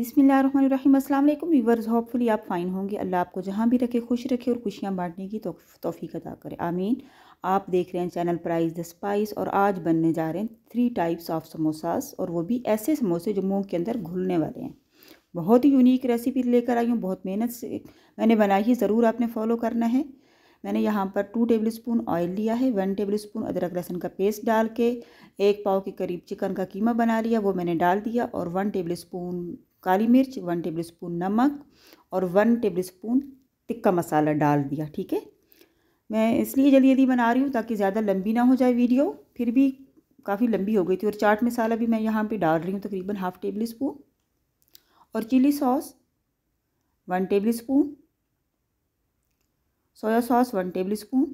अस्सलाम वालेकुम viewers hopefully आप फ़ाइन होंगे अल्लाह आपको जहाँ भी रखे खुश रखे और खुशियाँ बांटने की तोफ़ी अदा करे आमीन आप देख रहे हैं चैनल प्राइस द स्पाइस और आज बनने जा रहे हैं थ्री टाइप्स ऑफ समोसास और वो भी ऐसे समोसे जो मुँह के अंदर घुलने वाले हैं बहुत ही यूनिक रेसिपी लेकर आई हूँ बहुत मेहनत से मैंने बनाई है ज़रूर आपने फॉलो करना है मैंने यहाँ पर टू टेबल स्पून ऑयल लिया है वन टेबल स्पून अदरक लहसुन का पेस्ट डाल के एक पाव के करीब चिकन का कीमा बना लिया वो मैंने डाल दिया और वन टेबल स्पून काली मिर्च वन टेबल स्पून नमक और one tablespoon tikka masala डाल दिया ठीक है मैं इसलिए जल्दी जल्दी बना रही हूँ ताकि ज़्यादा लंबी ना हो जाए वीडियो फिर भी काफ़ी लंबी हो गई थी और चाट मसाला भी मैं यहाँ पे डाल रही हूँ तकरीबन हाफ़ टेबल स्पून और chilli sauce one tablespoon soya sauce one tablespoon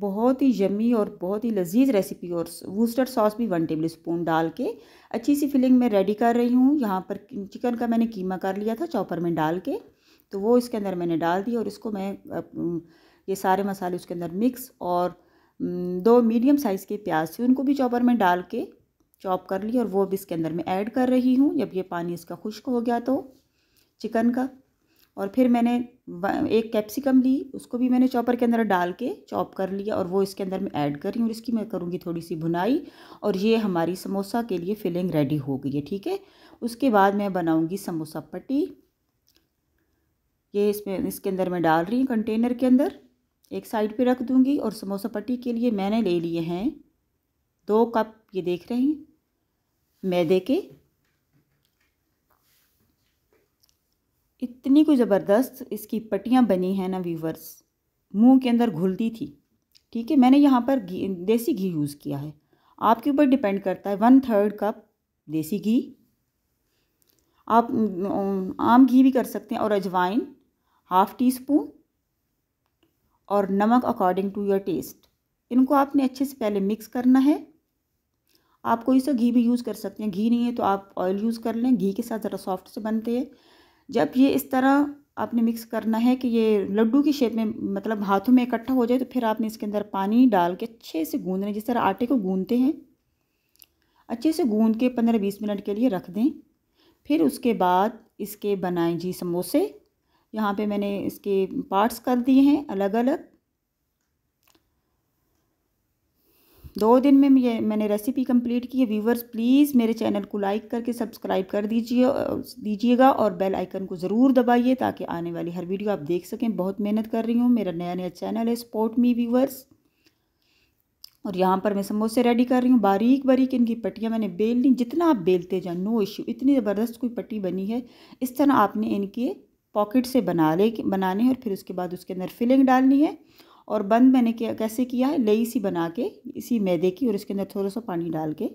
बहुत ही यमी और बहुत ही लजीज रेसिपी और वूस्टर सॉस भी वन टेबल स्पून डाल के अच्छी सी फिलिंग मैं रेडी कर रही हूँ यहाँ पर चिकन का मैंने कीमा कर लिया था चॉपर में डाल के तो वो इसके अंदर मैंने डाल दिया और इसको मैं ये सारे मसाले उसके अंदर मिक्स और दो मीडियम साइज़ के प्याज थे उनको भी चॉपर में डाल के चॉप कर ली और वो भी इसके अंदर मैं ऐड कर रही हूँ जब ये पानी इसका खुश्क हो गया तो चिकन का और फिर मैंने एक कैप्सिकम ली उसको भी मैंने चॉपर के अंदर डाल के चॉप कर लिया और वो इसके अंदर मैं ऐड कर रही हूँ इसकी मैं करूँगी थोड़ी सी भुनाई और ये हमारी समोसा के लिए फिलिंग रेडी हो गई है ठीक है उसके बाद मैं बनाऊँगी समोसा पट्टी ये इसमें इसके अंदर मैं डाल रही हूँ कंटेनर के अंदर एक साइड पर रख दूँगी और समोसा पट्टी के लिए मैंने ले लिए हैं दो कप ये देख रहे हैं मैदे के इतनी कोई ज़बरदस्त इसकी पट्टियाँ बनी हैं ना व्यूवर्स मुंह के अंदर घुलती थी ठीक है मैंने यहाँ पर घी देसी घी यूज़ किया है आपके ऊपर डिपेंड करता है वन थर्ड कप देसी घी आप आम घी भी कर सकते हैं और अजवाइन हाफ़ टी स्पून और नमक अकॉर्डिंग टू योर टेस्ट इनको आपने अच्छे से पहले मिक्स करना है आप कोई सा घी भी यूज़ कर सकते हैं घी नहीं है तो आप ऑयल यूज़ कर लें घी के साथ ज़रा सॉफ्ट से बनते हैं जब ये इस तरह आपने मिक्स करना है कि ये लड्डू की शेप में मतलब हाथों में इकट्ठा हो जाए तो फिर आपने इसके अंदर पानी डाल के अच्छे से गूंदना जिस तरह आटे को गूंदते हैं अच्छे से गूंद के पंद्रह बीस मिनट के लिए रख दें फिर उसके बाद इसके बनाए जी समोसे यहाँ पे मैंने इसके पार्ट्स कर दिए हैं अलग अलग दो दिन में ये मैंने रेसिपी कंप्लीट की है व्यूवर्स प्लीज़ मेरे चैनल को लाइक करके सब्सक्राइब कर दीजिए दीजिएगा और बेल आइकन को ज़रूर दबाइए ताकि आने वाली हर वीडियो आप देख सकें बहुत मेहनत कर रही हूँ मेरा नया नया चैनल है स्पोर्ट मी व्यूवर्स और यहाँ पर मैं समोसे रेडी कर रही हूँ बारीक बारीक इनकी पट्टियाँ मैंने बेल ली जितना आप बेलते जाए नो इश्यू इतनी ज़बरदस्त कोई पट्टी बनी है इस तरह आपने इनके पॉकेट से बना ले बनाने और फिर उसके बाद उसके अंदर फिलिंग डालनी है और बंद मैंने क्या कैसे किया है लई सी बना के इसी मैदे की और इसके अंदर थोड़ा सा पानी डाल के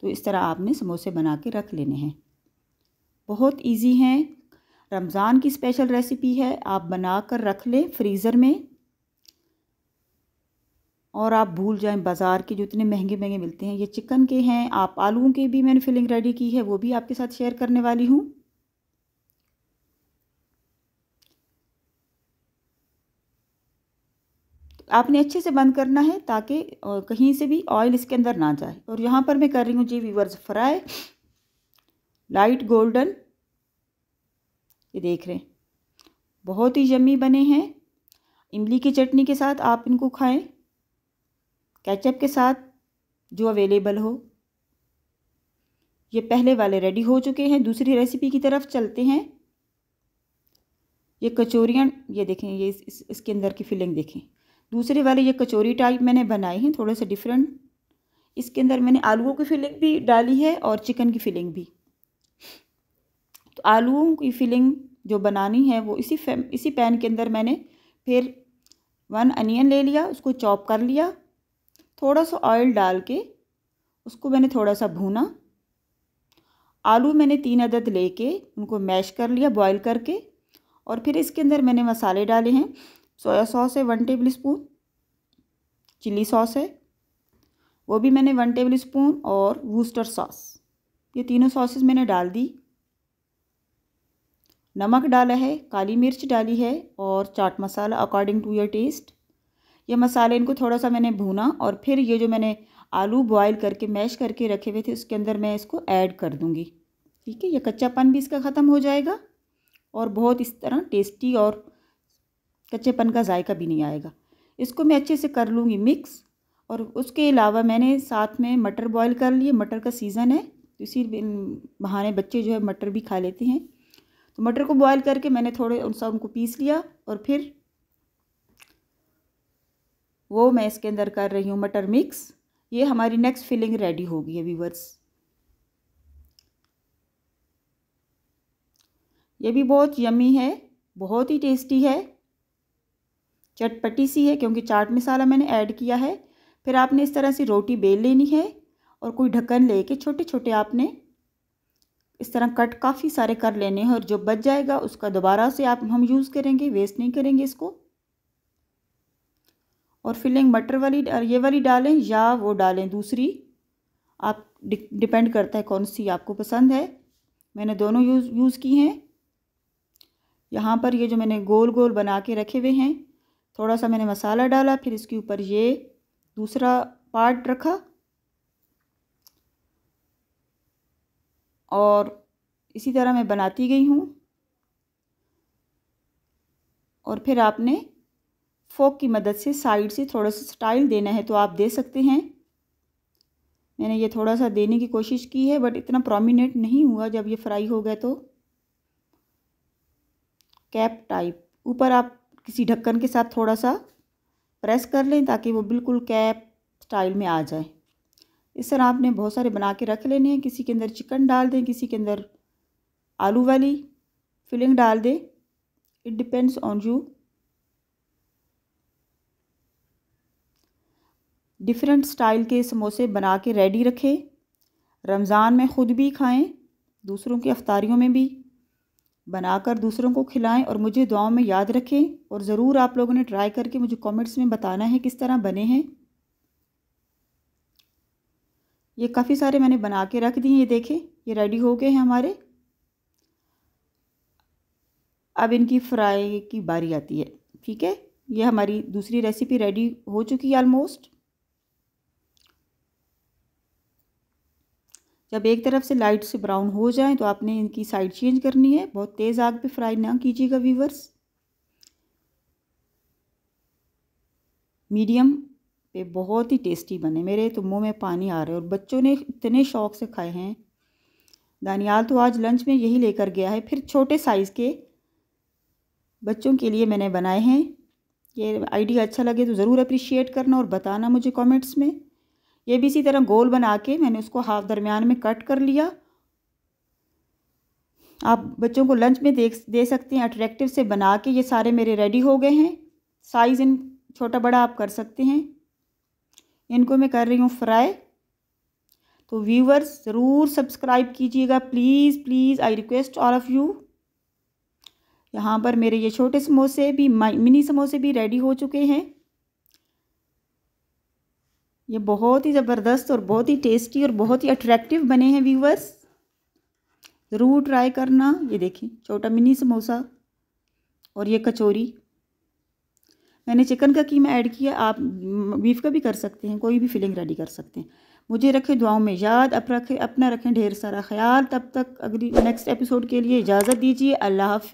तो इस तरह आपने समोसे बना के रख लेने हैं बहुत इजी हैं रमज़ान की स्पेशल रेसिपी है आप बना कर रख लें फ्रीज़र में और आप भूल जाएं बाज़ार के जो इतने महंगे महंगे मिलते हैं ये चिकन के हैं आप आलूओं के भी मैंने फिलिंग रेडी की है वो भी आपके साथ शेयर करने वाली हूँ आपने अच्छे से बंद करना है ताकि कहीं से भी ऑयल इसके अंदर ना जाए और यहाँ पर मैं कर रही हूँ जी वीवर्स फ्राई लाइट गोल्डन ये देख रहे हैं बहुत ही यमी बने हैं इमली की चटनी के साथ आप इनको खाएं कैचअप के साथ जो अवेलेबल हो ये पहले वाले रेडी हो चुके हैं दूसरी रेसिपी की तरफ चलते हैं ये कचोरियाँ ये देखें ये इस, इस, इसके अंदर की फिलिंग देखें दूसरे वाले ये कचौरी टाइप मैंने बनाई है थोड़े से डिफरेंट इसके अंदर मैंने आलूओं की फिलिंग भी डाली है और चिकन की फिलिंग भी तो आलूओं की फिलिंग जो बनानी है वो इसी इसी पैन के अंदर मैंने फिर वन अनियन ले लिया उसको चॉप कर लिया थोड़ा सा ऑयल डाल के उसको मैंने थोड़ा सा भूना आलू मैंने तीन अदद लेके उनको मैश कर लिया बॉईल करके और फिर इसके अंदर मैंने मसाले डाले हैं सोया सॉस है one tablespoon chilli sauce है वो भी मैंने वन टेबल स्पून और वूस्टर सॉस ये तीनों सॉसेस मैंने डाल दी नमक डाला है काली मिर्च डाली है और chaat masala according to your taste ये मसाले इनको थोड़ा सा मैंने भूना और फिर ये जो मैंने आलू बॉईल करके मैश करके रखे हुए थे उसके अंदर मैं इसको ऐड कर दूँगी ठीक है ये कच्चापन भी इसका ख़त्म हो जाएगा और बहुत इस तरह टेस्टी और कच्चेपन का जायका भी नहीं आएगा इसको मैं अच्छे से कर लूँगी मिक्स और उसके अलावा मैंने साथ में मटर बॉईल कर लिए मटर का सीज़न है तो इसी बहाने बच्चे जो है मटर भी खा लेते हैं तो मटर को बॉईल करके मैंने थोड़े उनसा उनको पीस लिया और फिर वो मैं इसके अंदर कर रही हूँ मटर मिक्स ये हमारी नेक्स्ट फिलिंग रेडी होगी व्यूवर्स ये भी बहुत यमी है बहुत ही टेस्टी है चटपटी सी है क्योंकि चाट मसाला मैंने ऐड किया है फिर आपने इस तरह से रोटी बेल लेनी है और कोई ढक्कन लेके छोटे छोटे आपने इस तरह कट काफ़ी सारे कर लेने हैं और जो बच जाएगा उसका दोबारा से आप हम यूज़ करेंगे वेस्ट नहीं करेंगे इसको और फिलिंग मटर वाली ये वाली डालें या वो डालें दूसरी आप डिपेंड करता है कौन सी आपको पसंद है मैंने दोनों यूज़ यूज़ की हैं यहाँ पर ये जो मैंने गोल गोल बना के रखे हुए हैं थोड़ा सा मैंने मसाला डाला फिर इसके ऊपर ये दूसरा पार्ट रखा और इसी तरह मैं बनाती गई हूँ और फिर आपने फोक की मदद से साइड से थोड़ा सा स्टाइल देना है तो आप दे सकते हैं मैंने ये थोड़ा सा देने की कोशिश की है बट इतना प्रोमिनेंट नहीं हुआ जब ये फ्राई हो गया तो कैप टाइप ऊपर आप किसी ढक्कन के साथ थोड़ा सा प्रेस कर लें ताकि वो बिल्कुल कैप स्टाइल में आ जाए इस तरह आपने बहुत सारे बना के रख लेने हैं किसी के अंदर चिकन डाल दें किसी के अंदर आलू वाली फिलिंग डाल दें it depends on you different style के समोसे बना के रेडी रखें रमज़ान में ख़ुद भी खाएं दूसरों की अफ्तारियों में भी बनाकर दूसरों को खिलाएं और मुझे दुआओं में याद रखें और ज़रूर आप लोगों ने ट्राई करके मुझे कमेंट्स में बताना है किस तरह बने हैं ये काफ़ी सारे मैंने बना के रख दिए ये देखें ये रेडी हो गए हैं हमारे अब इनकी फ्राई की बारी आती है ठीक है ये हमारी दूसरी रेसिपी रेडी हो चुकी है ऑलमोस्ट जब एक तरफ से लाइट से ब्राउन हो जाए तो आपने इनकी साइड चेंज करनी है बहुत तेज़ आग पे फ्राई ना कीजिएगा वीवर्स मीडियम पे बहुत ही टेस्टी बने मेरे तो मुंह में पानी आ रहा है और बच्चों ने इतने शौक़ से खाए हैं दानियाल तो आज लंच में यही लेकर गया है फिर छोटे साइज़ के बच्चों के लिए मैंने बनाए हैं ये आइडिया अच्छा लगे तो ज़रूर अप्रिशिएट करना और बताना मुझे कमेंट्स में ये भी इसी तरह गोल बना के मैंने उसको हाफ दरमियान में कट कर लिया आप बच्चों को लंच में देख दे सकते हैं अट्रैक्टिव से बना के ये सारे मेरे रेडी हो गए हैं साइज़ इन छोटा बड़ा आप कर सकते हैं इनको मैं कर रही हूँ फ्राई तो व्यूवर्स ज़रूर सब्सक्राइब कीजिएगा please please I request all of you यहाँ पर मेरे ये छोटे समोसे भी मिनी समोसे भी रेडी हो चुके हैं ये बहुत ही ज़बरदस्त और बहुत ही टेस्टी और बहुत ही अट्रैक्टिव बने हैं व्यूवर्स ज़रूर ट्राई करना ये देखें छोटा मिनी समोसा और ये कचौरी मैंने चिकन का कीमा ऐड किया आप बीफ का भी कर सकते हैं कोई भी फिलिंग रेडी कर सकते हैं मुझे रखें दुआओं में याद अप रखें अपना रखें ढेर सारा ख्याल तब तक अगली नेक्स्ट एपिसोड के लिए इजाज़त दीजिए अल्लाह हाफ